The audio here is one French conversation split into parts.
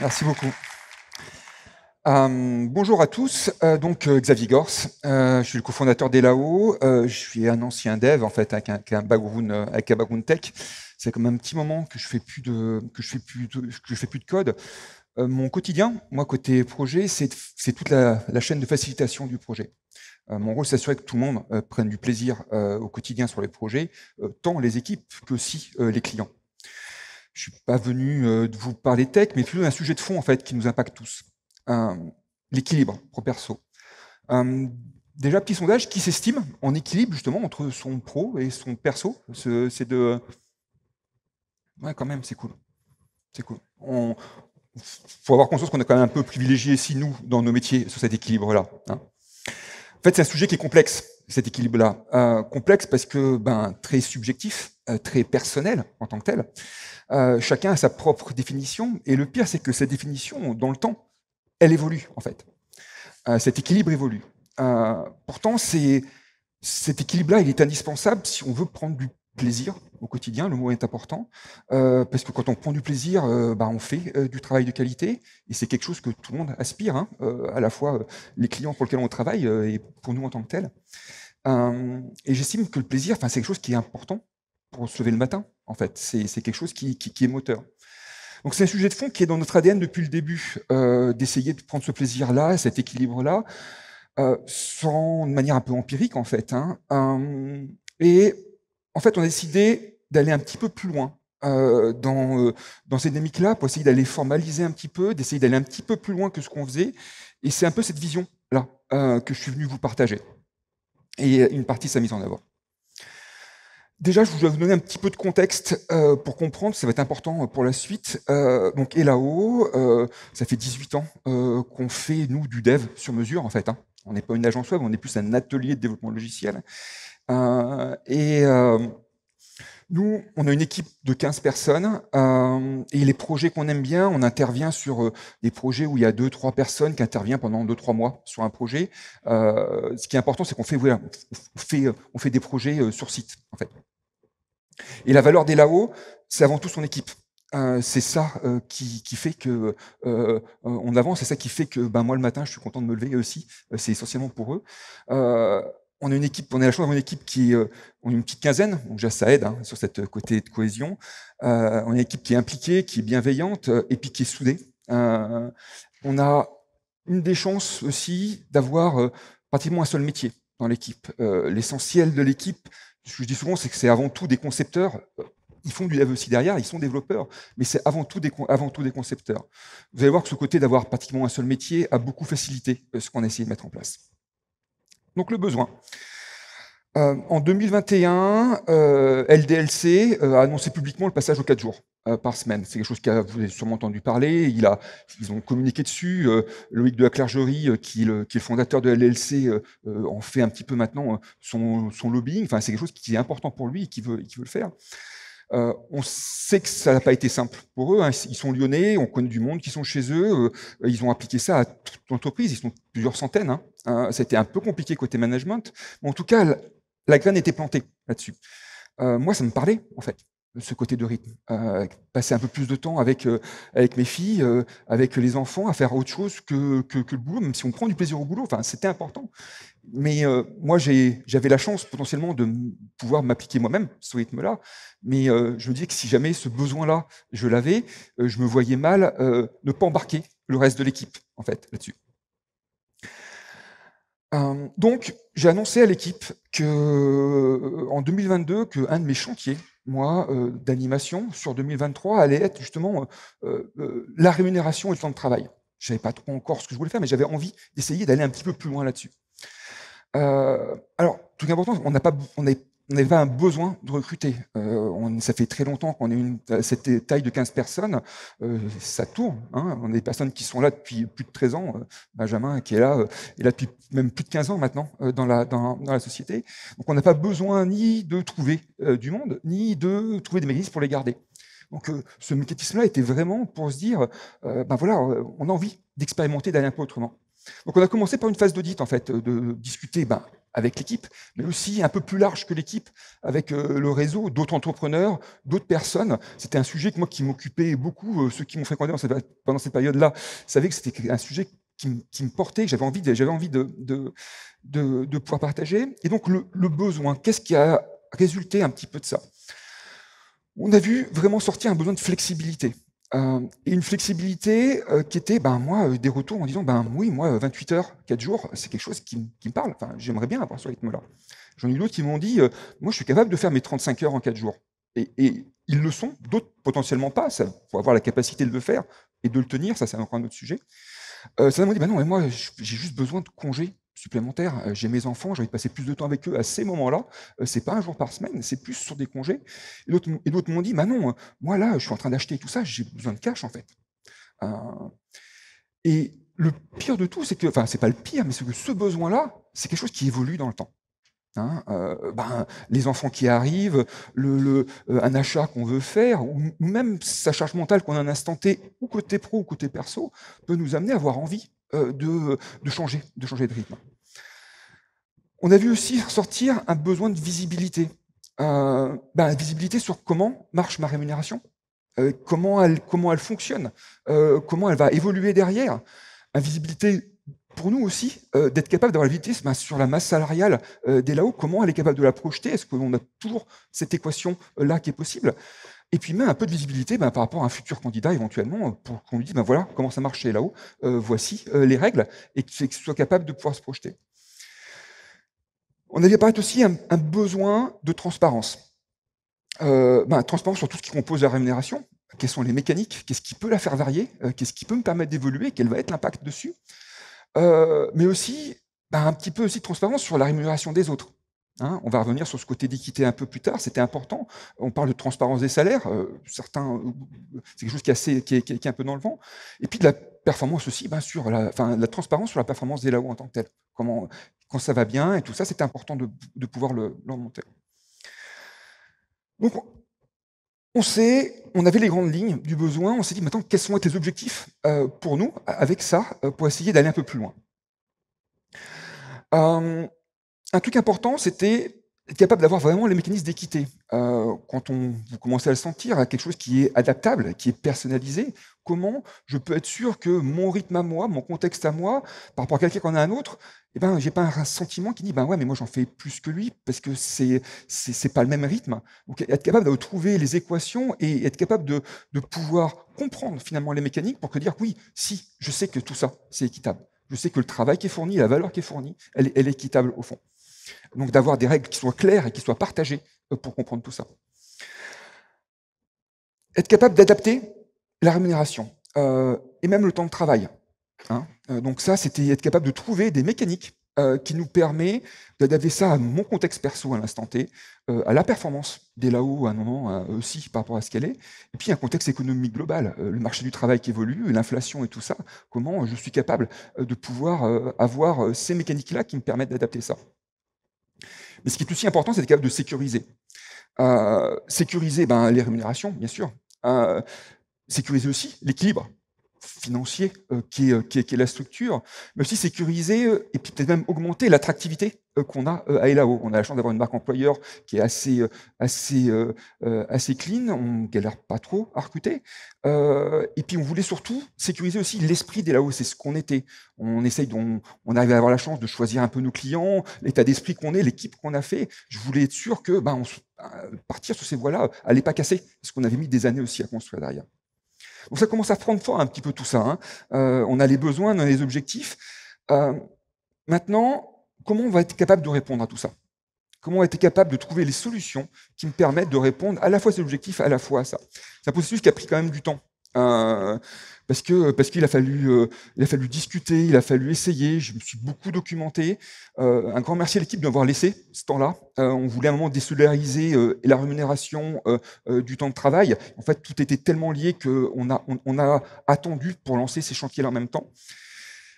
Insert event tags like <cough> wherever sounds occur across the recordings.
Merci beaucoup. Hum, bonjour à tous. Euh, donc euh, Xavier Gors, euh, je suis le cofondateur d'Elao. je suis un ancien dev en fait avec un, background tech. C'est comme un petit moment que je fais plus de que je fais plus je fais plus de code. mon quotidien, moi côté projet, c'est toute la, chaîne de facilitation du projet. mon rôle, c'est d'assurer que tout le monde prenne du plaisir au quotidien sur les projets, tant les équipes que aussi les clients. Je suis pas venu de vous parler tech, mais plutôt un sujet de fond en fait qui nous impacte tous. Euh, l'équilibre pro-perso. Euh, déjà, petit sondage, qui s'estime en équilibre justement entre son pro et son perso C'est de... Ouais, quand même, c'est cool. C'est cool. On, faut avoir conscience qu'on est quand même un peu privilégié si nous, dans nos métiers, sur cet équilibre-là. Hein. En fait, c'est un sujet qui est complexe, cet équilibre-là. Euh, complexe parce que ben, très subjectif, très personnel en tant que tel. chacun a sa propre définition. Et le pire, c'est que cette définition, dans le temps, elle évolue, en fait. Euh, cet équilibre évolue. Euh, pourtant, cet équilibre-là, il est indispensable si on veut prendre du plaisir au quotidien, le mot est important, euh, parce que quand on prend du plaisir, bah, on fait du travail de qualité, et c'est quelque chose que tout le monde aspire, hein, à la fois les clients pour lesquels on travaille et pour nous en tant que tels. et j'estime que le plaisir, c'est quelque chose qui est important pour se lever le matin, en fait. C'est quelque chose qui est moteur. Donc c'est un sujet de fond qui est dans notre ADN depuis le début, euh, d'essayer de prendre ce plaisir-là, cet équilibre-là, euh, sans de manière un peu empirique en fait. Hein. Euh, et en fait, on a décidé d'aller un petit peu plus loin dans dans ces dynamiques-là pour essayer d'aller formaliser un petit peu, d'essayer d'aller un petit peu plus loin que ce qu'on faisait. Et c'est un peu cette vision-là que je suis venu vous partager et une partie de sa mise en avant. Déjà, je voulais vous donner un petit peu de contexte euh, pour comprendre, ça va être important euh, pour la suite. Euh, donc, et ça fait 18 ans qu'on fait, nous, du dev sur mesure, en fait. Hein. On n'est pas une agence web, on est plus un atelier de développement logiciel. et nous, on a une équipe de 15 personnes. et les projets qu'on aime bien, on intervient sur des projets où il y a 2-3 personnes qui interviennent pendant 2-3 mois sur un projet. ce qui est important, c'est qu'on fait, on fait des projets sur site, en fait. Et la valeur des Lao, c'est avant tout son équipe. Euh, c'est ça euh, qui, fait que euh, on avance, c'est ça qui fait que ben, moi le matin je suis content de me lever aussi, c'est essentiellement pour eux. on a une équipe, on a la chance d'avoir une équipe qui est une petite quinzaine, donc déjà ça aide hein, sur cette côté de cohésion. on a une équipe qui est impliquée, qui est bienveillante et puis qui est soudée. on a une des chances aussi d'avoir pratiquement un seul métier dans l'équipe. L'essentiel de l'équipe ce que je dis souvent, c'est que c'est avant tout des concepteurs. Ils font du dev aussi e derrière, ils sont développeurs, mais c'est avant, avant tout des concepteurs. Vous allez voir que ce côté d'avoir pratiquement un seul métier a beaucoup facilité euh, ce qu'on a essayé de mettre en place. Donc le besoin. Euh, en 2021, euh, LDLC euh, a annoncé publiquement le passage aux 4 jours par semaine. C'est quelque chose que vous avez sûrement entendu parler. Il a, ils ont communiqué dessus. Loïc de la Clergerie, qui, est le fondateur de LDLC, en fait un petit peu maintenant son, lobbying. Enfin, c'est quelque chose qui est important pour lui et qui veut, qui veut le faire. on sait que ça n'a pas été simple pour eux. Hein. Ils sont lyonnais, on connaît du monde qui sont chez eux. ils ont appliqué ça à toute l'entreprise. Ils sont plusieurs centaines. Hein. a C'était un peu compliqué côté management. Mais en tout cas, la graine était plantée là-dessus. Euh, moi, ça me parlait, en fait, ce côté de rythme. Euh, passer un peu plus de temps avec, euh, avec mes filles, avec les enfants, à faire autre chose que, que, le boulot, même si on prend du plaisir au boulot, c'était important. Mais moi, j'avais la chance potentiellement de pouvoir m'appliquer moi-même ce rythme-là. Mais je me disais que si jamais ce besoin-là, je l'avais, je me voyais mal ne pas embarquer le reste de l'équipe, en fait, là-dessus. Euh, donc, j'ai annoncé à l'équipe qu'en 2022, qu'un de mes chantiers, moi, euh, d'animation sur 2023, allait être justement euh, la rémunération et le temps de travail. Je savais pas encore ce que je voulais faire, mais j'avais envie d'essayer d'aller un petit peu plus loin là-dessus. alors, tout important, on n'a pas, on on n'avait pas un besoin de recruter. Euh, on, ça fait très longtemps qu'on est une, cette taille de 15 personnes. Euh, ça tourne. Hein. On a des personnes qui sont là depuis plus de 13 ans. Euh, Benjamin, qui est là, est là depuis même plus de 15 ans maintenant dans, la, dans, la société. Donc on n'a pas besoin ni de trouver du monde, ni de trouver des mécanismes pour les garder. Donc ce mécanisme-là était vraiment pour se dire, ben voilà, on a envie d'expérimenter d'aller un peu autrement. Donc on a commencé par une phase d'audit, en fait, de discuter, ben, avec l'équipe, mais aussi un peu plus large que l'équipe, avec euh, le réseau d'autres entrepreneurs, d'autres personnes. C'était un sujet que moi qui m'occupais beaucoup. Euh, ceux qui m'ont fréquenté pendant cette période-là savaient que c'était un sujet qui, me portait, que j'avais envie, j'avais envie de, pouvoir partager. Et donc le besoin, qu'est-ce qui a résulté un petit peu de ça On a vu vraiment sortir un besoin de flexibilité et euh, une flexibilité euh, qui était, ben moi, euh, des retours en disant, ben oui, moi, 28 heures, 4 jours, c'est quelque chose qui, me parle. j'aimerais bien avoir ce rythme-là. J'en ai eu d'autres qui m'ont dit, moi, je suis capable de faire mes 35 heures en 4 jours. Et, ils le sont, d'autres potentiellement pas. Il faut avoir la capacité de le faire et de le tenir, ça, c'est encore un autre sujet. ça m'ont dit, ben non, mais moi, j'ai juste besoin de congés supplémentaire. Euh, j'ai mes enfants, j'ai envie de passer plus de temps avec eux à ces moments-là. Euh, c'est pas un jour par semaine, c'est plus sur des congés. Et d'autres m'ont dit, "Mais non, hein, moi là, je suis en train d'acheter tout ça, j'ai besoin de cash en fait. Euh, et le pire de tout, c'est que, enfin, c'est pas le pire, mais c'est que ce besoin-là, c'est quelque chose qui évolue dans le temps. Hein, ben, les enfants qui arrivent, un achat qu'on veut faire, ou même sa charge mentale qu'on a un instant T, ou côté pro ou côté perso, peut nous amener à avoir envie euh, de, changer, de changer de rythme. On a vu aussi ressortir un besoin de visibilité. Euh, ben, visibilité sur comment marche ma rémunération, euh, comment, elle, comment elle fonctionne, comment elle va évoluer derrière. visibilité pour nous aussi, d'être capable d'avoir la visibilité hein, sur la masse salariale dès là-haut, comment elle est capable de la projeter, est-ce qu'on a toujours cette équation-là qui est possible et puis même un peu de visibilité ben, par rapport à un futur candidat éventuellement, pour qu'on lui dise, ben, voilà comment ça marchait là-haut, euh, voici euh, les règles, et qu'il soit capable de pouvoir se projeter. On avait apparaître aussi un, besoin de transparence. Euh, ben, transparence sur tout ce qui compose la rémunération, quelles sont les mécaniques, qu'est-ce qui peut la faire varier, qu'est-ce qui peut me permettre d'évoluer, quel va être l'impact dessus, mais aussi un petit peu aussi de transparence sur la rémunération des autres. Hein, on va revenir sur ce côté d'équité un peu plus tard, c'était important. On parle de transparence des salaires, euh, certains, euh, c'est quelque chose qui est, un peu dans le vent. Et puis de la performance aussi, bien sûr la, la transparence sur la performance des là en tant que telle. Comment, quand ça va bien et tout ça, c'était important de, pouvoir le, remonter. Donc, on sait, on avait les grandes lignes du besoin, on s'est dit maintenant quels sont tes objectifs euh, pour nous avec ça, pour essayer d'aller un peu plus loin un truc important, c'était être capable d'avoir vraiment les mécanismes d'équité. Euh, quand on, vous commencez à le sentir, à quelque chose qui est adaptable, qui est personnalisé, comment je peux être sûr que mon rythme à moi, mon contexte à moi, par rapport à quelqu'un qu'on a un autre, je eh ben, j'ai pas un sentiment qui dit, ben ouais, mais moi j'en fais plus que lui parce que ce n'est pas le même rythme. être capable de trouver les équations et être capable de, pouvoir comprendre finalement les mécaniques pour que dire, oui, si, je sais que tout ça, c'est équitable. Je sais que le travail qui est fourni, la valeur qui est fournie, elle est équitable au fond. Donc d'avoir des règles qui soient claires et qui soient partagées euh, pour comprendre tout ça. Être capable d'adapter la rémunération euh, et même le temps de travail. Hein. Euh, donc ça, c'était être capable de trouver des mécaniques qui nous permettent d'adapter ça à mon contexte perso à l'instant T, à la performance des là-haut à un moment aussi par rapport à ce qu'elle est, et puis un contexte économique global, le marché du travail qui évolue, l'inflation et tout ça, comment je suis capable de pouvoir avoir ces mécaniques-là qui me permettent d'adapter ça. Mais ce qui est aussi important, c'est d'être capable de sécuriser. Euh, sécuriser ben, les rémunérations, bien sûr. Euh, sécuriser aussi l'équilibre financier euh, euh, qui est, qui, la structure, mais aussi sécuriser euh, et puis peut-être même augmenter l'attractivité qu'on a à Elao. On a la chance d'avoir une marque employeur qui est assez, assez, assez clean, on galère pas trop à recruter. et puis on voulait surtout sécuriser aussi l'esprit d'Elao, c'est ce qu'on était. On essaye, on, on arrive à avoir la chance de choisir un peu nos clients, l'état d'esprit qu'on est, l'équipe qu'on a fait. Je voulais être sûr que ben, on, partir sur ces voies-là, n'allait pas casser, ce qu'on avait mis des années aussi à construire derrière. Donc ça commence à prendre fort un petit peu tout ça. Hein. Euh, on a les besoins, on a les objectifs. Euh, maintenant, comment on va être capable de répondre à tout ça Comment on va être capable de trouver les solutions qui me permettent de répondre à la fois à ces objectifs, à la fois à ça C'est un processus qui a pris quand même du temps. Euh, parce que parce qu'il a fallu euh, il a fallu discuter, il a fallu essayer. Je me suis beaucoup documenté. Euh, un grand merci à l'équipe d'avoir laissé ce temps-là. on voulait à un moment désolariser la rémunération du temps de travail. En fait, tout était tellement lié que on a on, a attendu pour lancer ces chantiers-là en même temps.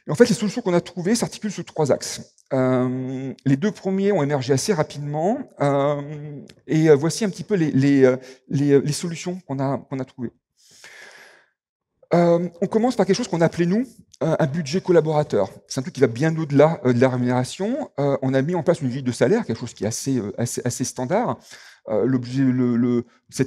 Et en fait, les solutions qu'on a trouvées s'articulent sur trois axes. les deux premiers ont émergé assez rapidement, et voici un petit peu les, les, solutions qu'on a, qu'on a trouvées. Euh, on commence par quelque chose qu'on appelait, nous, euh, un budget collaborateur. C'est un truc qui va bien au-delà euh, de la rémunération. on a mis en place une grille de salaire, quelque chose qui est assez, standard. cette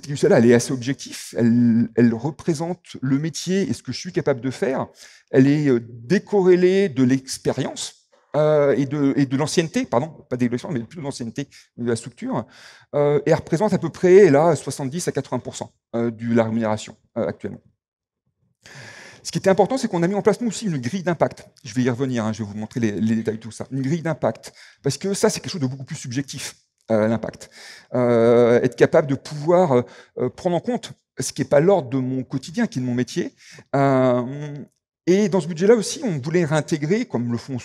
grille de salaire, elle est assez objective. Elle, représente le métier et ce que je suis capable de faire. Elle est décorrélée de l'expérience. et de, l'ancienneté, pardon, pas l'expérience, mais plutôt de l'ancienneté de la structure, et elle représente à peu près là 70 à 80 de la rémunération actuellement. Ce qui était important, c'est qu'on a mis en place, aussi, une grille d'impact. Je vais y revenir, hein, je vais vous montrer les, détails de tout ça. Une grille d'impact. Parce que ça, c'est quelque chose de beaucoup plus subjectif, euh, l'impact. Euh, être capable de pouvoir euh, prendre en compte ce qui n'est pas l'ordre de mon quotidien, qui est de mon métier. et dans ce budget-là aussi, on voulait réintégrer, comme le font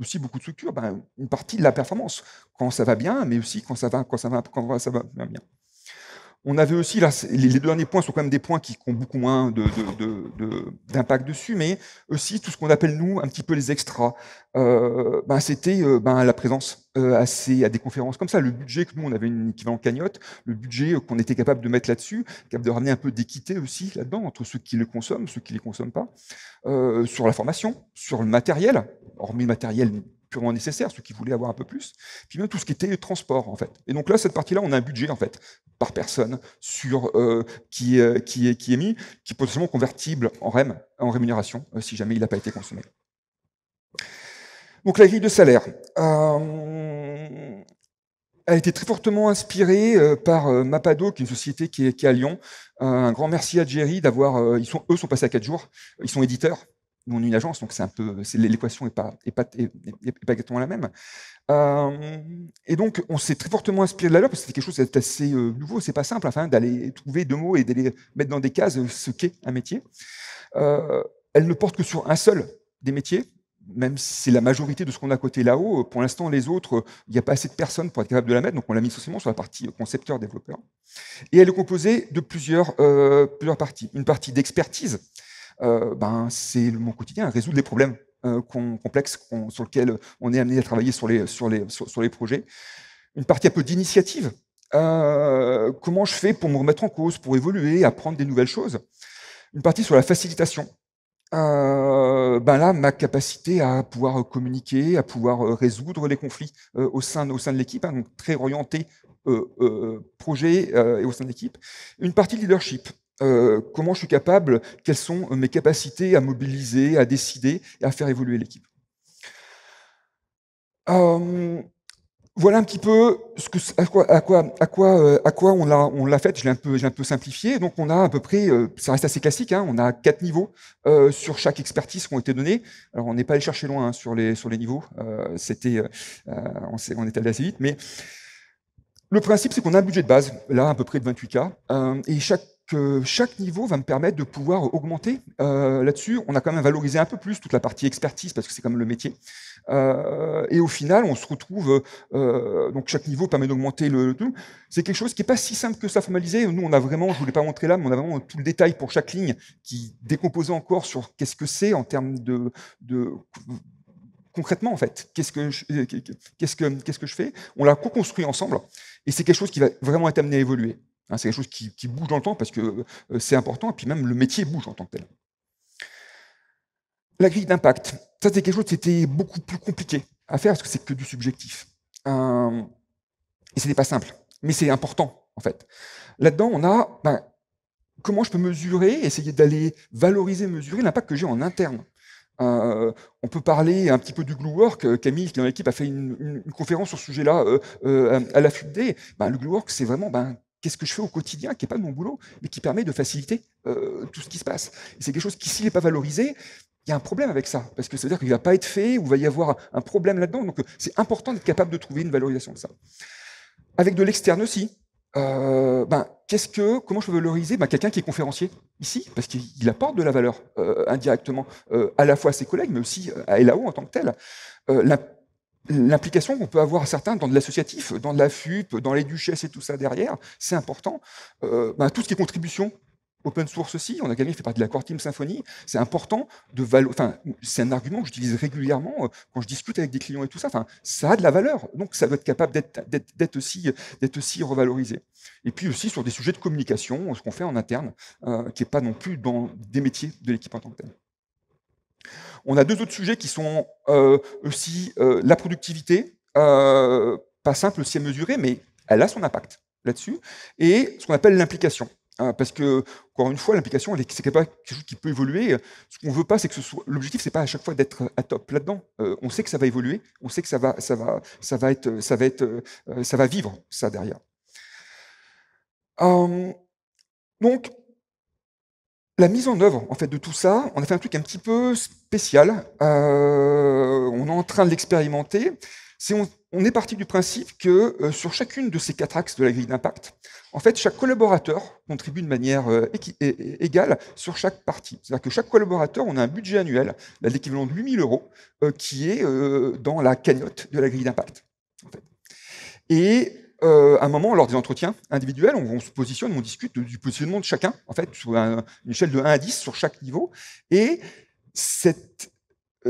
aussi beaucoup de structures, ben, une partie de la performance. Quand ça va bien, mais aussi quand ça va, quand ça va, quand ça va bien. On avait aussi, là, les deux derniers points sont quand même des points qui ont beaucoup moins d'impact dessus, mais aussi tout ce qu'on appelle, nous, un petit peu les extras. Euh, ben, c'était euh, ben, la présence euh, à, des conférences comme ça, le budget que nous, on avait une équivalent cagnotte, le budget qu'on était capable de mettre là-dessus, capable de ramener un peu d'équité aussi là-dedans, entre ceux qui le consomment, ceux qui ne les consomment pas, sur la formation, sur le matériel, hormis le matériel purement nécessaires, ceux qui voulaient avoir un peu plus, puis même tout ce qui était transport en fait. Et donc là, cette partie-là, on a un budget en fait par personne sur euh, qui, euh, qui, est, mis, qui est potentiellement convertible en e en rémunération, euh, si jamais il n'a pas été consommé. Donc la grille de salaire. a été très fortement inspirée par Mapado, qui est une société qui est, à Lyon. Un grand merci à Jerry d'avoir. Ils sont, eux sont passés à quatre jours. Ils sont éditeurs une agence, donc c'est un peu, l'équation n'est pas, exactement la même. Euh, et donc on s'est très fortement inspiré de la loi, parce que c'est quelque chose d'assez euh, nouveau, c'est pas simple, enfin, d'aller trouver deux mots et d'aller mettre dans des cases euh, ce qu'est un métier. elle ne porte que sur un seul des métiers, même si c'est la majorité de ce qu'on a côté là-haut. Pour l'instant, les autres, il n'y a pas assez de personnes pour être capable de la mettre, donc on l'a mis essentiellement sur la partie concepteur-développeur. Et elle est composée de plusieurs parties. Une partie d'expertise, euh, ben, c'est mon quotidien, résoudre les problèmes euh, complexes sur lesquels on est amené à travailler sur les, sur les, sur, les projets. Une partie un peu d'initiative. Euh, comment je fais pour me remettre en cause, pour évoluer, apprendre des nouvelles choses Une partie sur la facilitation. ben là, ma capacité à pouvoir communiquer, à pouvoir résoudre les conflits au, sein, au sein de l'équipe, hein, donc très orienté projet et au sein de l'équipe. Une partie leadership, euh, comment je suis capable, quelles sont euh, mes capacités à mobiliser, à décider et à faire évoluer l'équipe. Euh, voilà un petit peu à, quoi, on l'a on fait. Je l'ai un peu j'ai un peu simplifié. Donc on a à peu près, ça reste assez classique. Hein. on a quatre niveaux sur chaque expertise qui ont été donnés. Alors on n'est pas allé chercher loin hein, sur les niveaux. C'était on, on est allé assez vite, mais le principe, c'est qu'on a un budget de base, là à peu près de 28K, et chaque que chaque niveau va me permettre de pouvoir augmenter euh, là-dessus. On a quand même valorisé un peu plus toute la partie expertise parce que c'est quand même le métier. Euh, et au final, on se retrouve euh, donc chaque niveau permet d'augmenter le, tout. C'est quelque chose qui n'est pas si simple que ça formalisé. Nous, on a vraiment, je ne voulais pas montrer là, mais on a vraiment tout le détail pour chaque ligne qui décomposait encore sur qu'est-ce que c'est en termes de, concrètement en fait qu'est-ce que qu'est-ce que qu'est-ce que je fais on l'a co-construit ensemble et c'est quelque chose qui va vraiment être amené à évoluer Hein, c'est quelque chose qui, bouge dans le temps parce que euh, c'est important, et puis même le métier bouge en tant que tel. La grille d'impact, ça c'est quelque chose qui était beaucoup plus compliqué à faire parce que c'est que du subjectif. Hum, et ce n'est pas simple, mais c'est important en fait. Là-dedans, on a ben, comment je peux mesurer, essayer d'aller valoriser, mesurer l'impact que j'ai en interne. Hum, on peut parler un petit peu du glue work. Euh, Camille, qui est dans l'équipe, a fait une, conférence sur ce sujet-là euh, à la FUBD. Ben, le glue work, c'est vraiment ben, qu'est-ce que je fais au quotidien, qui n'est pas mon boulot, mais qui permet de faciliter euh, tout ce qui se passe. c'est quelque chose qui, s'il n'est pas valorisé, il y a un problème avec ça, parce que ça veut dire qu'il ne va pas être fait, ou il va y avoir un problème là-dedans. Donc euh, c'est important d'être capable de trouver une valorisation de ça. Avec de l'externe aussi, euh, ben, quest que, comment je peux valoriser ben, quelqu'un qui est conférencier ici, parce qu'il apporte de la valeur indirectement à la fois à ses collègues, mais aussi à LAO en tant que tel l'implication qu'on peut avoir certains dans de l'associatif, dans de la FUP, dans les duchesses et tout ça derrière, c'est important. Euh, bah, tout ce qui est contribution, open source aussi, on a gagné, fait partie de la Core Team Symfony, c'est important de valoir, enfin, c'est un argument que j'utilise régulièrement euh, quand je discute avec des clients et tout ça, enfin, ça a de la valeur, donc ça doit être capable d'être aussi, aussi revalorisé. Et puis aussi sur des sujets de communication, ce qu'on fait en interne, euh, qui n'est pas non plus dans des métiers de l'équipe en tant que telle. On a deux autres sujets qui sont euh, aussi euh, la productivité, euh, pas simple aussi à mesurer, mais elle a son impact là-dessus, et ce qu'on appelle l'implication. Hein, parce que, encore une fois, l'implication, c'est quelque chose qui peut évoluer. Ce qu'on veut pas, c'est que ce soit. L'objectif, c'est pas à chaque fois d'être à top là-dedans. on sait que ça va évoluer, on sait que ça va, ça va être, ça va vivre ça derrière. donc, la mise en œuvre en fait, de tout ça, on a fait un truc un petit peu spécial. Euh, on est en train de l'expérimenter. C'est on, est parti du principe que euh, sur chacune de ces quatre axes de la grille d'impact, en fait, chaque collaborateur contribue de manière euh, égale sur chaque partie. C'est-à-dire que chaque collaborateur, on a un budget annuel, bah, l'équivalent de 8000 euros, qui est dans la cagnotte de la grille d'impact. En fait. Euh, à un moment, lors des entretiens individuels, on, se positionne, on discute du positionnement de chacun, en fait, sur une échelle de 1 à 10 sur chaque niveau. Et euh,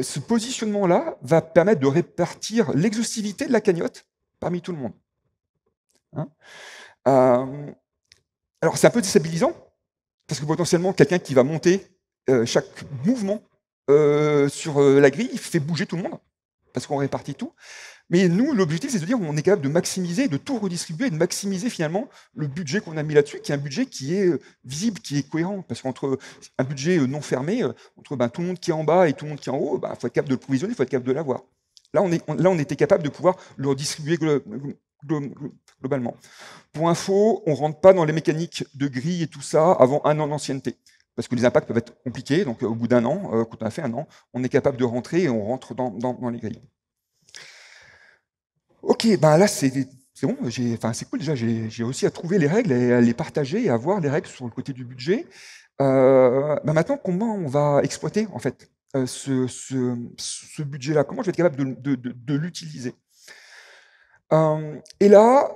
ce positionnement-là va permettre de répartir l'exhaustivité de la cagnotte parmi tout le monde. Hein euh, alors, c'est un peu déstabilisant, parce que potentiellement, quelqu'un qui va monter chaque mouvement sur la grille, il fait bouger tout le monde, parce qu'on répartit tout. Mais nous, l'objectif, c'est de dire qu'on est capable de maximiser, de tout redistribuer et de maximiser finalement le budget qu'on a mis là-dessus, qui est un budget qui est euh, visible, qui est cohérent. Parce qu'entre un budget euh, non fermé, euh, entre bah, tout le monde qui est en bas et tout le monde qui est en haut, il bah, faut être capable de le provisionner, il faut être capable de l'avoir. Là on, était capable de pouvoir le redistribuer globalement. Pour info, on ne rentre pas dans les mécaniques de grille et tout ça avant un an d'ancienneté parce que les impacts peuvent être compliqués. Donc, au bout d'un an, quand on a fait un an, on est capable de rentrer et on rentre dans les grilles. Ok, ben là, c'est bon, c'est cool déjà, j'ai aussi à trouver les règles et à les partager et à voir les règles sur le côté du budget. Euh, bah maintenant, comment on va exploiter en fait euh, ce, budget-là Comment je vais être capable de, l'utiliser euh, Et là,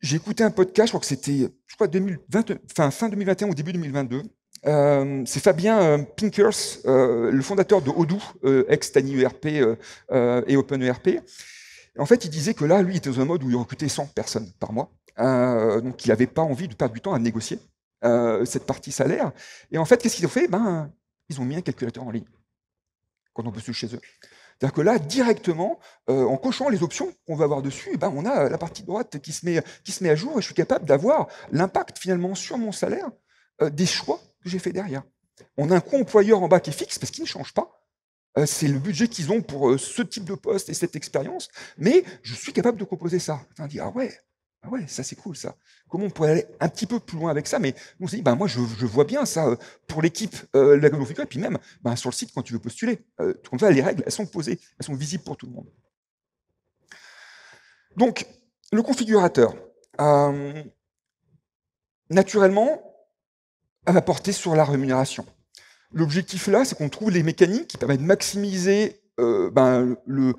j'ai écouté un podcast, je crois que c'était fin, 2021 ou début 2022. c'est Fabien Pinkers, le fondateur de Odoo, ex-Tani ERP et OpenERP, en fait, il disait que là, lui, il était dans un mode où il recrutait 100 personnes par mois. Euh, donc, il n'avait pas envie de perdre du temps à négocier euh, cette partie salaire. Et en fait, qu'est-ce qu'ils ont fait ben, Ils ont mis un calculateur en ligne quand on suivre chez eux. C'est-à-dire que là, directement, euh, en cochant les options qu'on veut avoir dessus, ben, on a la partie droite qui se, met, qui se met à jour et je suis capable d'avoir l'impact finalement sur mon salaire des choix que j'ai fait derrière. On a un coût employeur en bas qui est fixe parce qu'il ne change pas. Euh, c'est le budget qu'ils ont pour euh, ce type de poste et cette expérience, mais je suis capable de composer ça. On dit, ah ouais, ah ouais, ça c'est cool ça. Comment on pourrait aller un petit peu plus loin avec ça Mais on s'est dit, ben, moi je, vois bien ça euh, pour l'équipe la et puis même ben, sur le site quand tu veux postuler. comme ça, les règles, elles sont posées, elles sont visibles pour tout le monde. Donc, le configurateur, naturellement, va porter sur la rémunération. L'objectif là, c'est qu'on trouve les mécaniques qui permettent de maximiser euh, ben, le,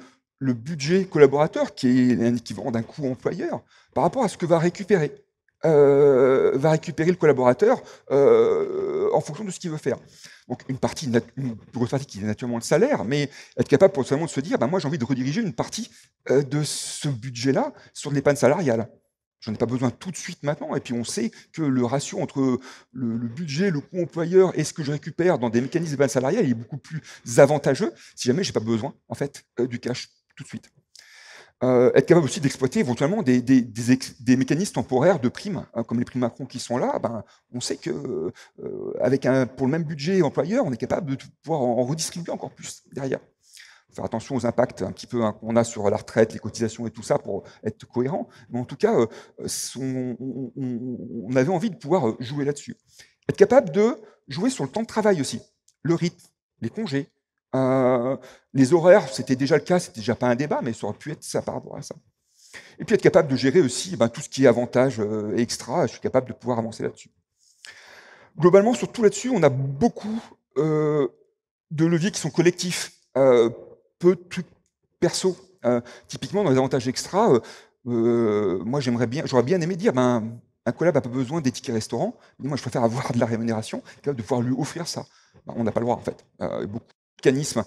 budget collaborateur, qui est l'équivalent d'un coût employeur, par rapport à ce que va récupérer. Euh, va récupérer le collaborateur euh, en fonction de ce qu'il veut faire. Donc une partie, une grosse partie qui est naturellement le salaire, mais être capable pour de se dire, ben moi j'ai envie de rediriger une partie de ce budget-là sur l'épargne salariale n'en ai pas besoin tout de suite maintenant. Et puis on sait que le ratio entre le, budget, le coût employeur et ce que je récupère dans des mécanismes de base salariale est beaucoup plus avantageux si jamais je n'ai pas besoin en fait euh, du cash tout de suite. Euh, être capable aussi d'exploiter éventuellement des, mécanismes temporaires de primes, hein, comme les primes Macron qui sont là, ben, on sait que euh, avec un, pour le même budget employeur, on est capable de pouvoir en redistribuer encore plus derrière faire attention aux impacts un petit peu hein, qu'on a sur la retraite, les cotisations et tout ça pour être cohérent. Mais en tout cas, euh, on, avait envie de pouvoir euh, jouer là-dessus. Être capable de jouer sur le temps de travail aussi, le rythme, les congés, euh, les horaires. C'était déjà le cas, c'était déjà pas un débat, mais ça aurait pu être ça par rapport à ça. Et puis être capable de gérer aussi eh ben, tout ce qui est avantage et extra. Je suis capable de pouvoir avancer là-dessus. Globalement, sur tout là-dessus, on a beaucoup de leviers qui sont collectifs peu perso. Euh, typiquement, dans les avantages extra, euh, euh, moi, j'aimerais bien, j'aurais bien aimé dire, ben, un collab n'a pas besoin des restaurant. Mais moi, je préfère avoir de la rémunération de pouvoir lui offrir ça. Ben, on n'a pas le droit, en fait. beaucoup de mécanismes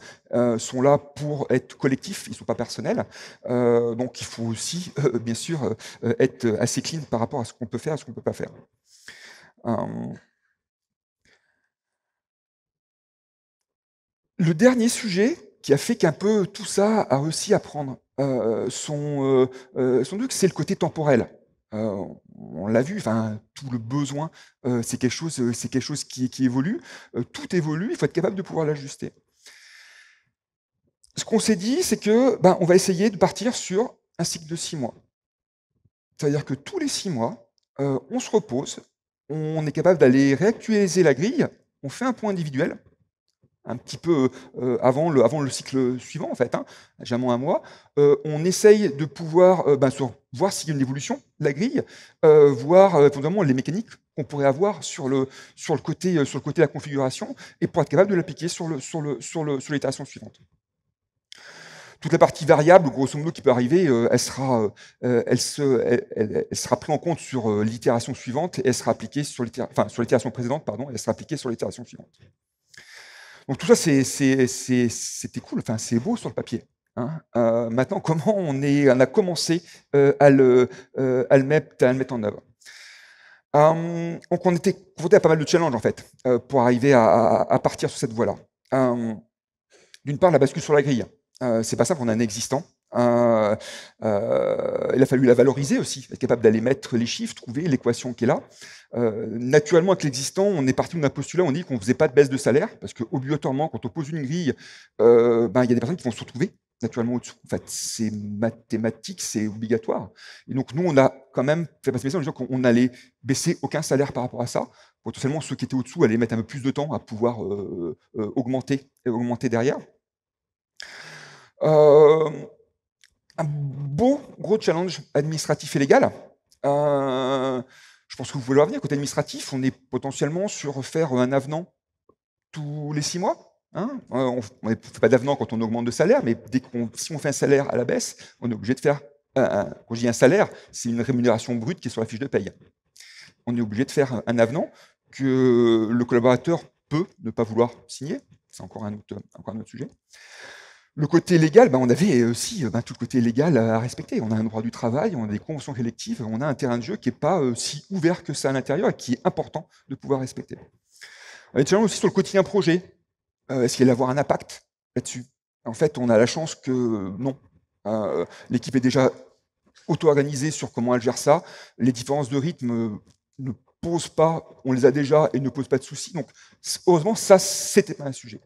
sont là pour être collectifs, ils ne sont pas personnels. donc, il faut aussi, <laughs> bien sûr, être assez clean par rapport à ce qu'on peut faire et ce qu'on ne peut pas faire. le dernier sujet, qui a fait qu'un peu tout ça a réussi à prendre euh, son, euh, euh, son truc, c'est le côté temporel. on l'a vu, enfin tout le besoin, c'est quelque chose, c'est quelque chose qui, qui évolue. tout évolue, il faut être capable de pouvoir l'ajuster. Ce qu'on s'est dit, c'est que ben, on va essayer de partir sur un cycle de six mois. C'est-à-dire que tous les six mois, on se repose, on est capable d'aller réactualiser la grille, on fait un point individuel, un petit peu euh, avant, le, cycle suivant, en fait, hein, généralement un mois. on essaye de pouvoir euh, ben, voir s'il y a une évolution la grille, euh, voir les mécaniques qu'on pourrait avoir sur le, côté, sur le côté de la configuration et pour être capable de l'appliquer sur l'itération suivante. Toute la partie variable, grosso modo, qui peut arriver, elle, sera, elle, prise en compte sur l'itération suivante et elle sera appliquée sur l'itération précédente, pardon, elle sera appliquée sur l'itération suivante. Donc tout ça, c'était cool, enfin, c'est beau sur le papier. Hein. Euh, maintenant, comment on, est, on a commencé euh, euh, à, le, mettre, en œuvre hum, on était confronté à pas mal de challenges en fait pour arriver à, partir sur cette voie-là. Hum, d'une part, la bascule sur la grille. c'est pas simple, on a un existant euh, euh, il a fallu la valoriser aussi, être capable d'aller mettre les chiffres, trouver l'équation qui est là. Euh, naturellement, avec l'existant, on est parti d'un postulat, on dit qu'on ne faisait pas de baisse de salaire, parce qu'obligatoirement, quand on pose une grille, ben, il y a des personnes qui vont se retrouver naturellement au-dessous. En fait, c'est mathématique, c'est obligatoire. Et donc, nous, on a quand même fait passer le message en disant qu'on n'allait baisser aucun salaire par rapport à ça. Potentiellement, ceux qui étaient au-dessous allaient mettre un peu plus de temps à pouvoir augmenter, augmenter derrière. Euh, un beau gros challenge administratif et légal. Euh, je pense que vous voulez revenir. Côté administratif, on est potentiellement sur faire un avenant tous les six mois. Hein. Euh, on ne fait pas d'avenant quand on augmente de salaire, mais dès si on fait un salaire à la baisse, on est obligé de faire. Euh, quand je dis un salaire, c'est une rémunération brute qui est sur la fiche de paye. On est obligé de faire un avenant que le collaborateur peut ne pas vouloir signer. C'est encore un encore un autre sujet. Le côté légal, bah, on avait euh, aussi euh, bah, tout le côté légal à respecter. On a un droit du travail, on a des conventions collectives, on a un terrain de jeu qui n'est pas euh, si ouvert que ça à l'intérieur et qui est important de pouvoir respecter. On est aussi sur le quotidien projet. Est-ce qu'il va avoir un impact là-dessus En fait, on a la chance que non. L'équipe est déjà auto-organisée sur comment elle gère ça. Les différences de rythme ne posent pas, on les a déjà et ne posent pas de soucis. Donc, heureusement, ça, c'était pas un sujet.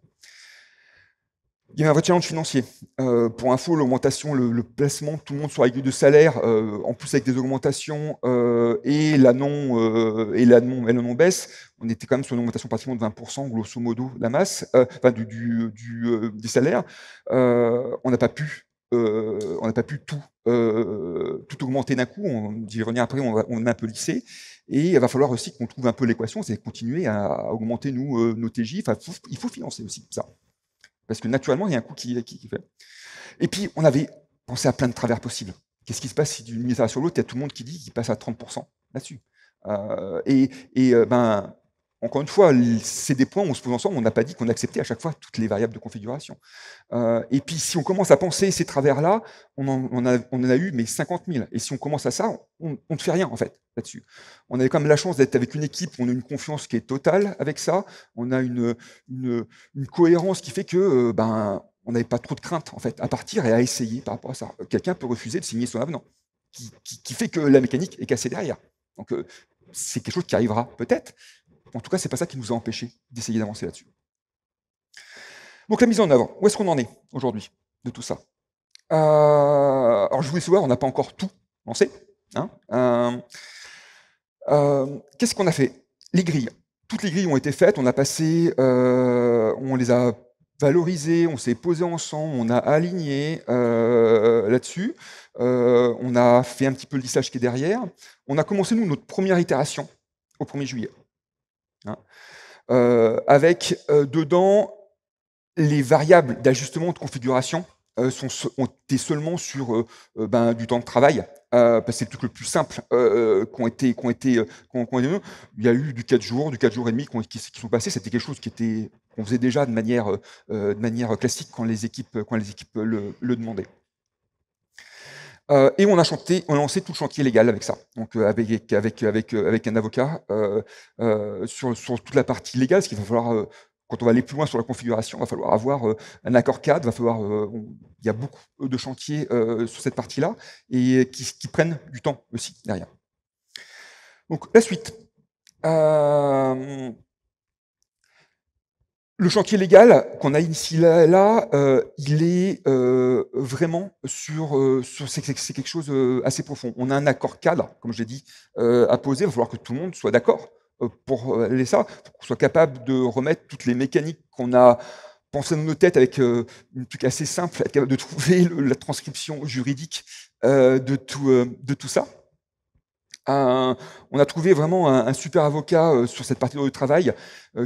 Il y a un vrai challenge financier. Euh, pour info, l'augmentation, le, placement, tout le monde sur la grille de salaire, euh, en plus avec des augmentations euh, et la non et la non, non baisse, on était quand même sur une augmentation pratiquement de 20% grosso modo la masse, enfin du, des salaires. on n'a pas pu on n'a pas pu tout, tout augmenter d'un coup. On dit revenir après, on, a un peu lissé. Et il va falloir aussi qu'on trouve un peu l'équation, c'est continuer à, augmenter nous, nos TJ. Enfin, il faut financer aussi ça. Parce que naturellement, il y a un coup qui, qui, fait. Et puis, on avait pensé à plein de travers possibles. Qu'est-ce qui se passe si d'une mise à sur l'autre, il y a tout le monde qui dit qu'il passe à 30% là-dessus euh, et euh, ben, encore une fois, c'est des points où on se pose ensemble, on n'a pas dit qu'on acceptait à chaque fois toutes les variables de configuration. Euh, et puis, si on commence à penser ces travers-là, on, en, a, eu mais 50 000. Et si on commence à ça, on ne fait rien, en fait, là-dessus. On avait quand même la chance d'être avec une équipe, on a une confiance qui est totale avec ça, on a une, cohérence qui fait que, euh, ben, on n'avait pas trop de crainte, en fait, à partir et à essayer par rapport à ça. Quelqu'un peut refuser de signer son avenant, qui, qui, fait que la mécanique est cassée derrière. Donc, euh, c'est quelque chose qui arrivera peut-être, en tout cas, c'est pas ça qui nous a empêchés d'essayer d'avancer là-dessus. Donc la mise en œuvre, où est-ce qu'on en est aujourd'hui de tout ça euh, Alors je voulais savoir, on n'a pas encore tout lancé. Hein, euh, euh, qu'est-ce qu'on a fait Les grilles. Toutes les grilles ont été faites, on a passé, on les a valorisées, on s'est posé ensemble, on a aligné là-dessus, on a fait un petit peu le lissage qui est derrière. On a commencé, nous, notre première itération au 1er juillet. Hein. Euh, avec euh, dedans les variables d'ajustement de configuration euh, ont été seulement sur ben, du temps de travail, parce que c'est le truc le plus simple qu'on été, Il y a eu du 4 jours, du 4 jours et demi qui, sont passés. C'était quelque chose qui était qu'on faisait déjà de manière, de manière classique quand les équipes, quand les équipes le demandaient. Euh, et on a chanté, on a lancé tout le chantier légal avec ça, donc euh, avec, euh, avec, un avocat sur, toute la partie légale, ce qu'il va falloir, quand on va aller plus loin sur la configuration, il va falloir avoir un accord cadre, va falloir, il y a beaucoup de chantiers sur cette partie-là, et qui, prennent du temps aussi derrière. Donc la suite. Le chantier légal qu'on a ici là, euh, il est euh, vraiment sur, euh, c'est quelque chose assez profond. On a un accord cadre, comme je l'ai dit, à poser. Il va falloir que tout le monde soit d'accord pour aller ça, pour qu'on soit capable de remettre toutes les mécaniques qu'on a pensées dans nos têtes avec une truc assez simple, être capable de trouver la transcription juridique de, tout, de tout ça. on a trouvé vraiment un, super avocat sur cette partie du travail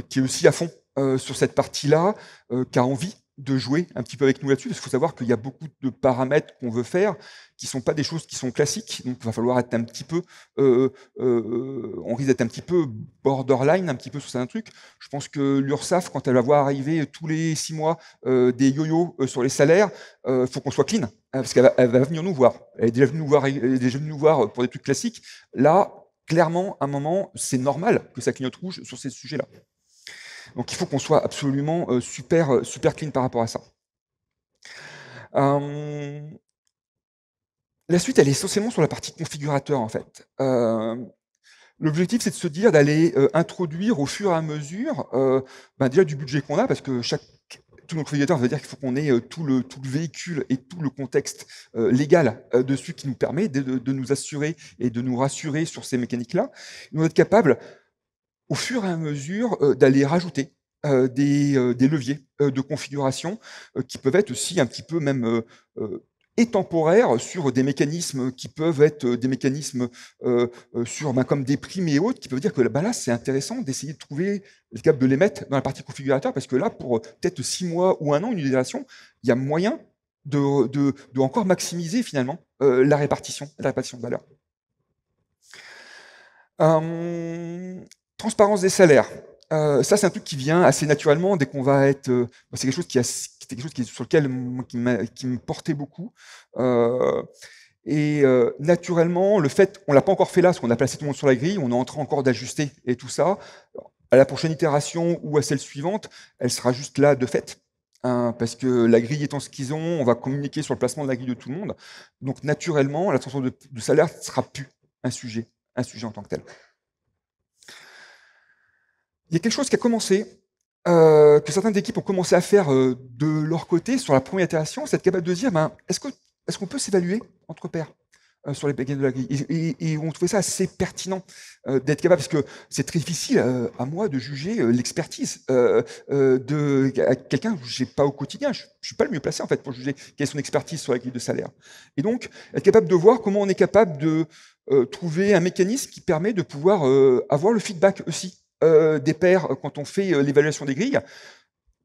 qui est aussi à fond euh, sur cette partie-là, euh, qui a envie de jouer un petit peu avec nous là-dessus, parce qu'il faut savoir qu'il y a beaucoup de paramètres qu'on veut faire qui ne sont pas des choses qui sont classiques, donc il va falloir être un petit peu, euh, on risque d'être un petit peu borderline, un petit peu sur certains trucs. Je pense que l'URSAF, quand elle va voir arriver tous les six mois des yo-yo sur les salaires, il faut qu'on soit clean, hein, parce qu'elle va, venir nous nous voir, elle est déjà venue nous voir pour des trucs classiques. Là, clairement, à un moment, c'est normal que ça clignote rouge sur ces sujets-là. Donc il faut qu'on soit absolument euh, super, euh, super clean par rapport à ça. Euh, la suite, elle est essentiellement sur la partie configurateur, en fait. L'objectif, c'est de se dire d'aller introduire au fur et à mesure ben, déjà du budget qu'on a, parce que chaque tout notre configurateur veut dire qu'il faut qu'on ait tout le, tout le véhicule et tout le contexte légal dessus qui nous permet de, de, nous assurer et de nous rassurer sur ces mécaniques-là. Nous être capable au fur et à mesure euh, d'aller rajouter euh, euh, des, leviers de configuration qui peuvent être aussi un petit peu même et temporaires sur des mécanismes qui peuvent être des mécanismes sur ben, comme des primes et autres qui peuvent dire que ben là c'est intéressant d'essayer de trouver le cap de les mettre dans la partie configurateur parce que là pour peut-être six mois ou un an une itération il y a moyen de, de encore maximiser finalement la répartition la répartition de valeur hum, Transparence des salaires. Euh, ça, c'est un truc qui vient assez naturellement dès qu'on va être. Euh, bah, c'est quelque chose qui, a, quelque chose qui, sur lequel qui, me portait beaucoup. Euh, et naturellement, le fait, on l'a pas encore fait là, parce qu'on a placé tout le monde sur la grille, on est en train encore d'ajuster et tout ça. À la prochaine itération ou à celle suivante, elle sera juste là de fait. Hein, parce que la grille étant ce qu'ils ont, on va communiquer sur le placement de la grille de tout le monde. Donc naturellement, la transformation de, salaire ne sera plus un sujet, un sujet en tant que tel. Il y a quelque chose qui a commencé, euh, que certaines équipes ont commencé à faire euh, de leur côté sur la première itération, c'est être capable de dire ben, est-ce qu'on est peut s'évaluer entre pairs euh, sur les gains de la grille et, on trouvait ça assez pertinent d'être capable, parce que c'est très difficile à moi de juger l'expertise de quelqu'un que je n'ai pas au quotidien. Je ne suis pas le mieux placé en fait pour juger quelle est son expertise sur la grille de salaire. Et donc, être capable de voir comment on est capable de trouver un mécanisme qui permet de pouvoir avoir le feedback aussi euh, des pairs quand on fait euh, l'évaluation des grilles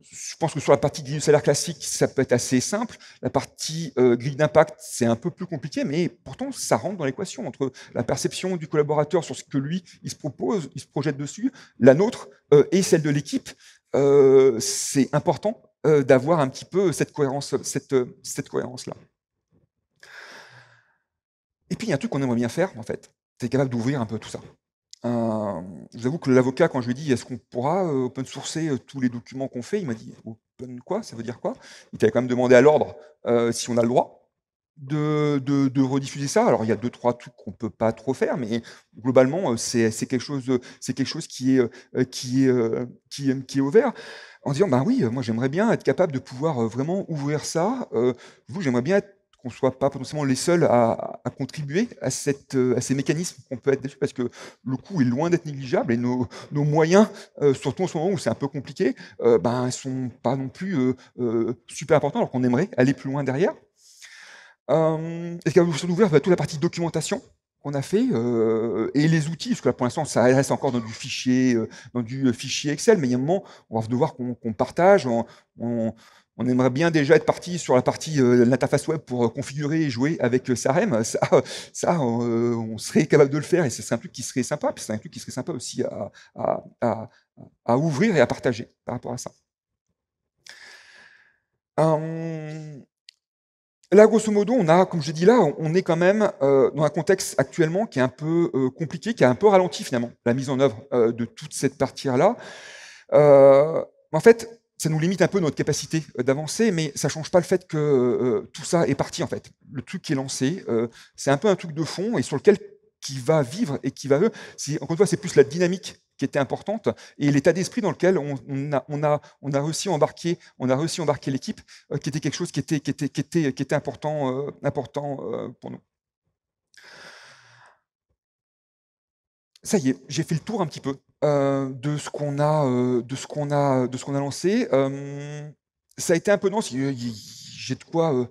je pense que sur la partie grille salaire classique, ça peut être assez simple. La partie euh, grille d'impact, c'est un peu plus compliqué, mais pourtant, ça rentre dans l'équation entre la perception du collaborateur sur ce que lui, il se propose, il se projette dessus, la nôtre et celle de l'équipe. c'est important d'avoir un petit peu cette cohérence, cohérence-là. Et puis, il y a un truc qu'on aimerait bien faire, en fait, c'est capable d'ouvrir un peu tout ça. Je vous avoue que l'avocat, quand je lui ai dit est-ce qu'on pourra euh, open sourcer euh, tous les documents qu'on fait, il m'a dit open quoi Ça veut dire quoi Il t'avait quand même demandé à l'ordre euh, si on a le droit de, rediffuser ça. Alors il y a deux, trois trucs qu'on ne peut pas trop faire, mais globalement, c'est quelque chose, quelque chose qui, est, qui, est, qui, qui est ouvert en disant bah oui, moi j'aimerais bien être capable de pouvoir vraiment ouvrir ça. vous, j'aimerais bien être qu'on ne soit pas potentiellement les seuls à, contribuer euh, à, ces mécanismes qu'on peut être déçu parce que le coût est loin d'être négligeable et nos, moyens, euh, surtout en ce moment où c'est un peu compliqué, euh, ben, ne sont pas non plus super importants alors qu'on aimerait aller plus loin derrière. Est-ce qu'il a ouvert, toute la partie documentation qu'on a fait et les outils, parce que là pour l'instant ça reste encore dans du fichier, dans du fichier Excel, mais il y a un moment on va devoir qu'on partage, on aimerait bien déjà être parti sur la partie de euh, l'interface web pour euh, configurer et jouer avec euh, Sarem. <laughs> Ça, ça on, serait capable de le faire et ce serait un truc qui serait sympa. c'est un truc qui serait sympa aussi à, ouvrir et à partager par rapport à ça. là, grosso modo, on a, comme je dit là, on est quand même dans un contexte actuellement qui est un peu compliqué, qui a un peu ralenti finalement la mise en œuvre de toute cette partie-là. en fait, ça nous limite un peu notre capacité euh, d'avancer, mais ça ne change pas le fait que euh, euh, tout ça est parti en fait. Le truc qui est lancé, c'est un peu un truc de fond et sur lequel qui va vivre et qui va eux. Encore une fois, c'est plus la dynamique qui était importante et l'état d'esprit dans lequel on, a, on, a, réussi à embarquer, l'équipe, qui était quelque chose qui était, qui était, qui était, qui était important, important pour nous. ça y est, j'ai fait le tour un petit peu euh, de ce qu'on a, euh, de ce qu'on a, de ce qu'on a lancé. Euh, ça a été un peu dense. J'ai de quoi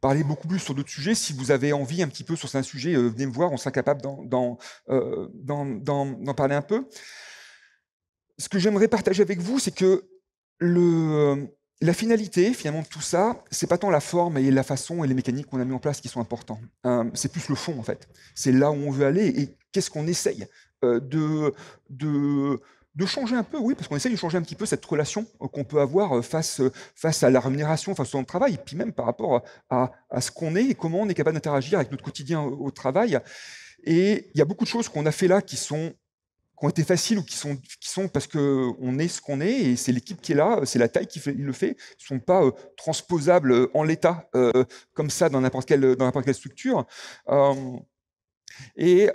parler beaucoup plus sur d'autres sujets. Si vous avez envie un petit peu sur certains sujet, venez me voir. On sera capable d'en parler un peu. Ce que j'aimerais partager avec vous, c'est que la finalité, finalement, de tout ça, c'est pas tant la forme et la façon et les mécaniques qu'on a mis en place qui sont importants. c'est plus le fond, en fait. C'est là où on veut aller et qu'est-ce qu'on essaye euh, de, de de changer un peu, oui, parce qu'on essaye de changer un petit peu cette relation euh, qu'on peut avoir euh, face, face à la rémunération, face au travail, et puis même par rapport à, ce qu'on est et comment on est capable d'interagir avec notre quotidien au, travail. Et il y a beaucoup de choses qu'on a fait là qui sont ont été faciles ou qui sont, qui sont parce qu'on est ce qu'on est et c'est l'équipe qui est là, c'est la taille qui le fait, ne sont pas transposables en l'état comme ça dans n'importe quelle, quelle structure. et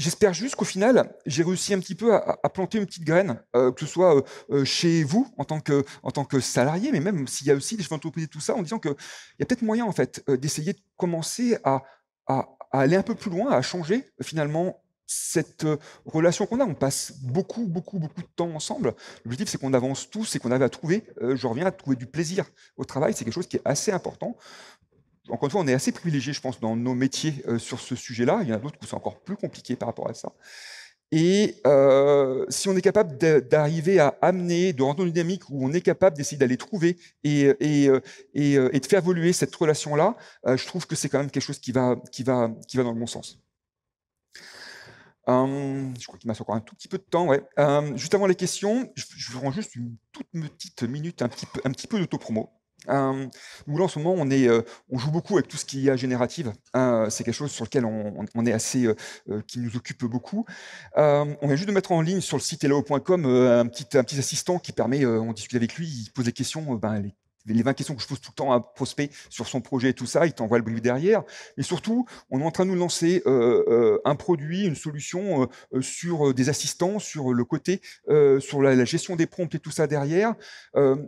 J'espère juste qu'au final, j'ai réussi un petit peu à, planter une petite graine, euh, que ce soit euh, euh, chez vous en tant que, en tant que salarié, mais même s'il y a aussi des chefs d'entreprise et tout ça, en disant qu'il y a peut-être moyen en fait d'essayer de commencer à, à, aller un peu plus loin, à changer finalement cette relation qu'on a. On passe beaucoup, beaucoup, beaucoup de temps ensemble. L'objectif, c'est qu'on avance tous et qu'on arrive à trouver, je reviens, à trouver du plaisir au travail. C'est quelque chose qui est assez important encore une fois, on est assez privilégié, je pense, dans nos métiers euh, sur ce sujet-là. Il y en a d'autres où c'est encore plus compliqué par rapport à ça. Et euh, si on est capable d'arriver à amener, de rendre une dynamique où on est capable d'essayer d'aller trouver et, euh, de faire évoluer cette relation-là, je trouve que c'est quand même quelque chose qui va, qui va, qui va dans le bon sens. Hum, je crois qu'il me reste encore un tout petit peu de temps. Ouais. Hum, juste avant les questions, je, vous rends juste une toute petite minute, un petit peu, un petit peu d'autopromo nous, euh, là, en ce moment, euh, on, joue beaucoup avec tout ce qui est générative. Euh, c'est quelque chose sur lequel on, est assez, euh, qui nous occupe beaucoup. on vient juste de mettre en ligne sur le site hello.com un, petit, un petit assistant qui permet, on discute avec lui, il pose des questions, ben, les 20 questions que je pose tout le temps à un prospect sur son projet et tout ça, il t'envoie le bruit derrière. Et surtout, on est en train de nous lancer euh, euh, un produit, une solution euh, sur des assistants, sur le côté, sur la, gestion des prompts et tout ça derrière.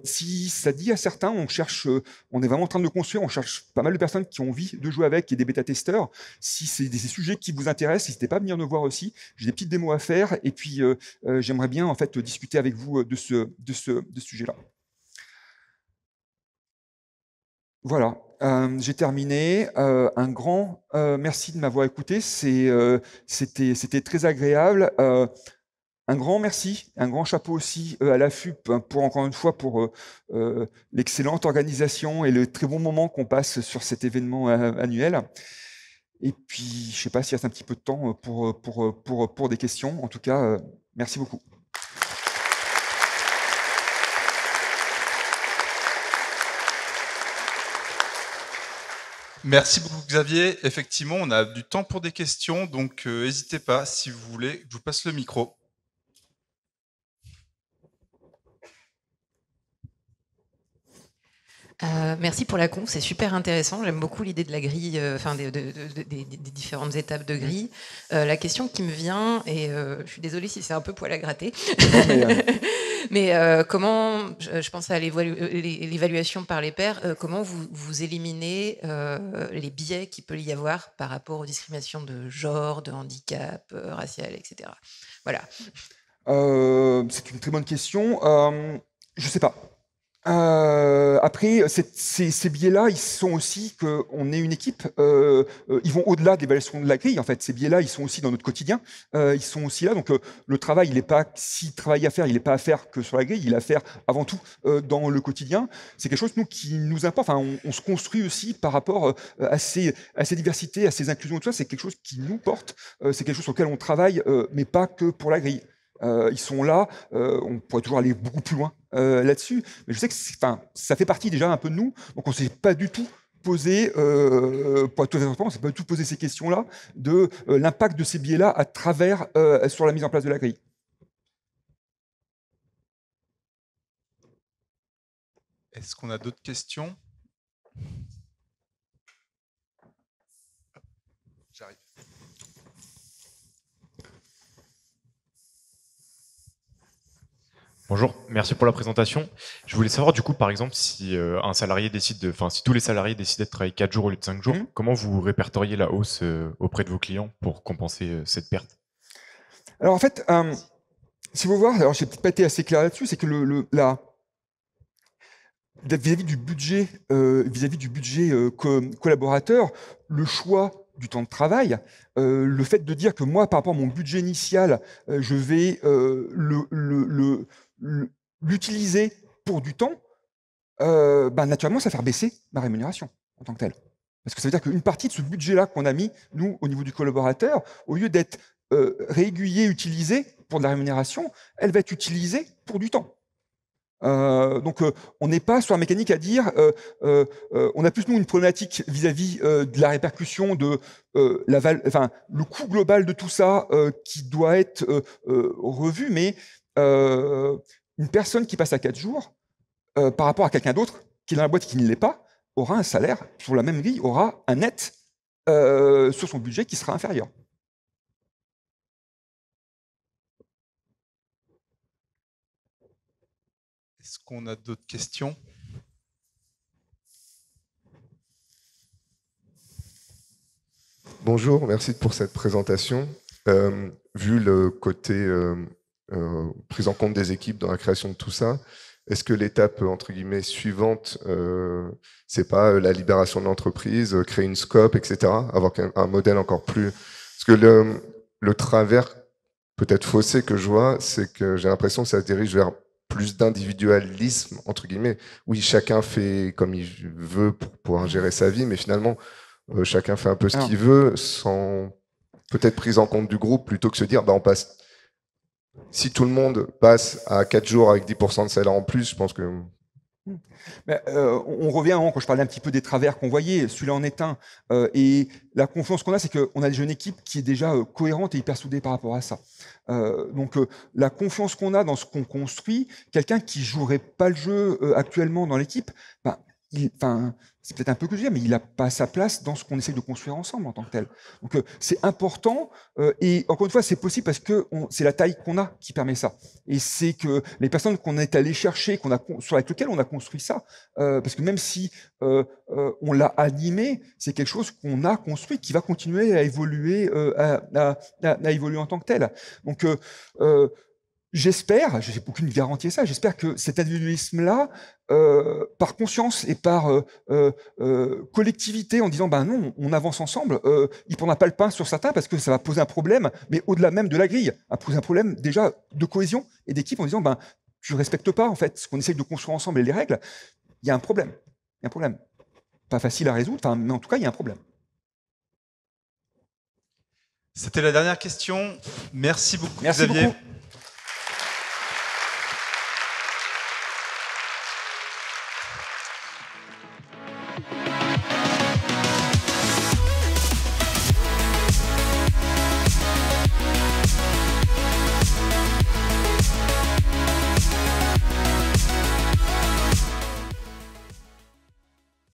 si ça dit à certains, on cherche, on est vraiment en train de le construire, on cherche pas mal de personnes qui ont envie de jouer avec et des bêta-testeurs. Si c'est des, sujets qui vous intéressent, n'hésitez pas à venir nous voir aussi. J'ai des petites démos à faire et puis j'aimerais bien en fait discuter avec vous de ce sujet-là. Voilà, euh, j'ai terminé. Euh, un grand euh, merci de m'avoir écouté. C'était très agréable. un grand merci, un grand chapeau aussi à l'AFUP hein, pour encore une fois pour l'excellente organisation et le très bon moment qu'on passe sur cet événement annuel. Et puis, je ne sais pas s'il reste un petit peu de temps pour, pour des questions. En tout cas, merci beaucoup. Merci beaucoup Xavier. Effectivement, on a du temps pour des questions, donc euh, n'hésitez pas si vous voulez, je vous passe le micro. Euh, merci pour la con, c'est super intéressant. J'aime beaucoup l'idée de la grille, euh, enfin des, différentes étapes de grille. Euh, la question qui me vient, et je suis désolée si c'est un peu poil à gratter, mais <laughs> comment, je, pense à l'évaluation par les pairs, comment vous, éliminez les biais qu'il peut y avoir par rapport aux discriminations de genre, de handicap, racial, etc. Voilà. c'est une très bonne question. je ne sais pas. Euh, après, ces, biais-là, ils sont aussi qu'on est une équipe. Euh, euh, ils vont au-delà des l'évaluation de la grille. En fait, ces biais-là, ils sont aussi dans notre quotidien. ils sont aussi là. Donc, le travail, il n'est pas si travail à faire, il n'est pas à faire que sur la grille. Il est à faire avant tout dans le quotidien. C'est quelque chose nous qui nous importe. Enfin, on, se construit aussi par rapport à ces à diversités, à ces inclusions. Tout ça, c'est quelque chose qui nous porte. c'est quelque chose sur lequel on travaille, mais pas que pour la grille. ils sont là, on pourrait toujours aller beaucoup plus loin euh, là-dessus. Mais je sais que ça fait partie déjà un peu de nous, donc on ne s'est pas du tout posé euh, pas tout on pas du tout posé ces questions-là, de euh, l'impact de ces biais-là à travers euh, sur la mise en place de la grille. Est-ce qu'on a d'autres questions Bonjour, merci pour la présentation. Je voulais savoir du coup, par exemple, si euh, un salarié décide de, enfin, si tous les salariés décidaient de travailler 4 jours au lieu de 5 jours, mhm. comment vous répertoriez la hausse euh, auprès de vos clients pour compenser euh, cette perte Alors en fait, si vous voir, alors j'ai peut-être pas été assez clair là-dessus, c'est que le, la vis-à-vis du budget, vis-à-vis du budget collaborateur, le choix du temps de travail, le fait de dire que moi, par rapport à mon budget initial, je vais le, l'utiliser pour du temps, euh, bah, naturellement, ça va faire baisser ma rémunération en tant que telle. Parce que ça veut dire qu'une partie de ce budget-là qu'on a mis, nous, au niveau du collaborateur, au lieu d'être euh, régulier, utilisé utilisée pour de la rémunération, elle va être utilisée pour du temps. Euh, donc, on n'est pas sur la mécanique à dire, on a plus nous une problématique vis-à-vis de la répercussion de la enfin, le coût global de tout ça qui doit être revu, mais euh, une personne qui passe à 4 jours, euh, par rapport à quelqu'un d'autre qui est dans la boîte qui ne l'est pas, aura un salaire sur la même vie, aura un net euh, sur son budget qui sera inférieur. Est-ce qu'on a d'autres questions Bonjour, merci pour cette présentation. vu le côté euh, prise en compte des équipes dans la création de tout ça. Est-ce que l'étape entre guillemets suivante, euh, c'est pas euh, la libération de l'entreprise, euh, créer une scope, etc., avoir un modèle encore plus Parce que le, le travers peut-être faussé que je vois, c'est que j'ai l'impression que ça se dirige vers plus d'individualisme entre guillemets. Oui, chacun fait comme il veut pour pouvoir gérer sa vie, mais finalement chacun fait un peu ce qu'il veut, sans peut-être prise en compte du groupe, plutôt que se dire bah on passe si tout le monde passe à 4 jours avec 10% de salaire en plus, je pense que mais euh, on revient quand je parlais un petit peu des travers qu'on voyait, celui-là en est un. Euh, et la confiance qu'on a, c'est qu'on a déjà jeune équipe qui est déjà euh, cohérente et hyper soudée par rapport à ça. donc la confiance qu'on a dans ce qu'on construit, quelqu'un qui jouerait pas le jeu actuellement dans l'équipe, bah, enfin, c'est peut-être un peu que je mais il n'a pas sa place dans ce qu'on essaie de construire ensemble en tant que tel. Donc euh, c'est important euh, et encore une fois c'est possible parce que c'est la taille qu'on a qui permet ça. Et c'est que les personnes qu'on est allé chercher, qu'on a sur lesquelles on a construit ça, euh, parce que même si on l'a animé, c'est quelque chose qu'on a construit qui va continuer à évoluer, à, évoluer en tant que tel. Donc J'espère, je n'ai aucune garantie à ça, j'espère que cet individualisme-là euh, par conscience et par euh, euh, collectivité en disant ben non, on avance ensemble, il prendra pas le pain sur certains parce que ça va poser un problème, mais au-delà même de la grille, à poser un problème déjà de cohésion et d'équipe en disant ben ne respecte pas en fait ce qu'on essaye de construire ensemble et les règles, il y a un problème, y a un problème, pas facile à résoudre, mais en tout cas il y a un problème. C'était la dernière question. Merci beaucoup, Merci Xavier.